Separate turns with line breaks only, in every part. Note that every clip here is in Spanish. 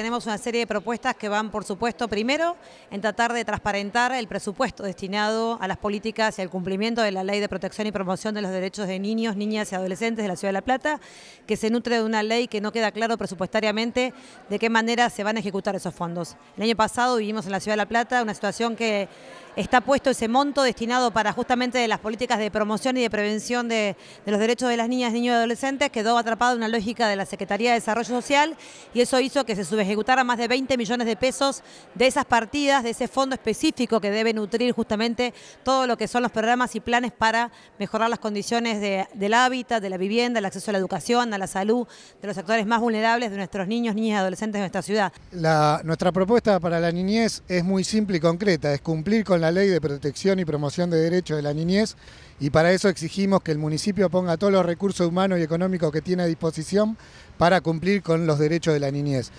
tenemos una serie de propuestas que van, por supuesto, primero en tratar de transparentar el presupuesto destinado a las políticas y al cumplimiento de la Ley de Protección y Promoción de los Derechos de Niños, Niñas y Adolescentes de la Ciudad de La Plata, que se nutre de una ley que no queda claro presupuestariamente de qué manera se van a ejecutar esos fondos. El año pasado vivimos en la Ciudad de La Plata una situación que está puesto ese monto destinado para justamente las políticas de promoción y de prevención de, los derechos de las niñas, niños y adolescentes, quedó atrapado una lógica de la Secretaría de Desarrollo Social y eso hizo que se subestimara ejecutara más de 20 millones de pesos de esas partidas, de ese fondo específico que debe nutrir justamente todo lo que son los programas y planes para mejorar las condiciones del hábitat, de la vivienda, el acceso a la educación, a la salud, de los sectores más vulnerables de nuestros niños, niñas y adolescentes de nuestra ciudad.
La, nuestra propuesta para la niñez es muy simple y concreta, es cumplir con la ley de protección y promoción de derechos de la niñez y para eso exigimos que el municipio ponga todos los recursos humanos y económicos que tiene a disposición para cumplir con los derechos de la niñez.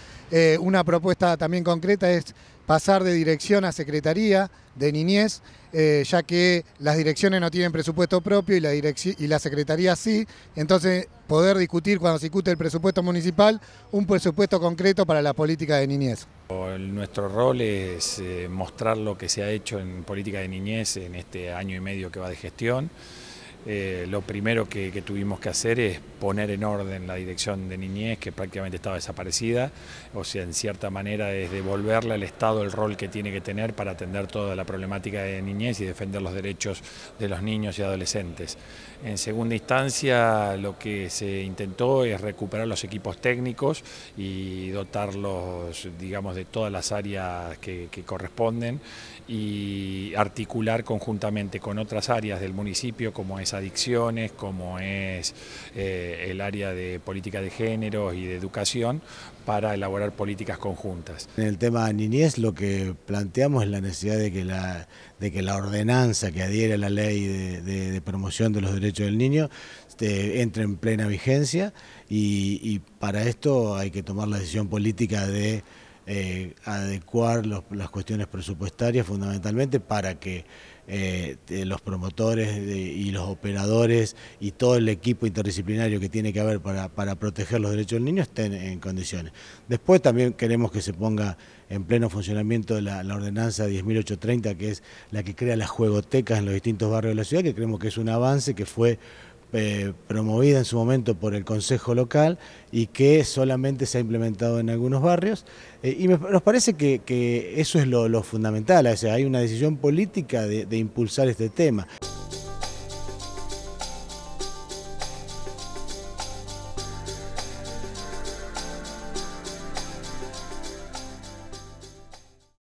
Eh, una propuesta también concreta es pasar de dirección a secretaría de niñez, eh, ya que las direcciones no tienen presupuesto propio y la, secretaría sí, entonces poder discutir cuando se discute el presupuesto municipal un presupuesto concreto para
la política de niñez. Nuestro rol es eh, mostrar lo que se ha hecho en política de niñez en este año y medio que va de gestión. Eh, lo primero que, tuvimos que hacer es poner en orden la dirección de niñez, que prácticamente estaba desaparecida, o sea, en cierta manera es devolverle al Estado el rol que tiene que tener para atender toda la problemática de niñez y defender los derechos de los niños y adolescentes. En segunda instancia, lo que se intentó es recuperar los equipos técnicos y dotarlos, digamos, de todas las áreas que corresponden y articular conjuntamente con otras áreas del municipio, como es adicciones, como es eh, el área de política de género y de educación, para elaborar políticas conjuntas.
En el tema de niñez lo que planteamos es la necesidad de que la, de que la ordenanza que adhiere a la ley de, promoción de los derechos del niño este, entre en plena vigencia y, para esto hay que tomar la decisión política de... Eh, adecuar las cuestiones presupuestarias fundamentalmente para que eh, los promotores y los operadores y todo el equipo interdisciplinario que tiene que haber para, para proteger los derechos del niño estén en condiciones. Después también queremos que se ponga en pleno funcionamiento la, la ordenanza 10.830, que es la que crea las juegotecas en los distintos barrios de la ciudad, que creemos que es un avance que fue eh, promovida en su momento por el Consejo Local y que solamente se ha implementado en algunos barrios. Eh, y nos parece que, eso es lo, fundamental, sea, hay una decisión política de impulsar este tema.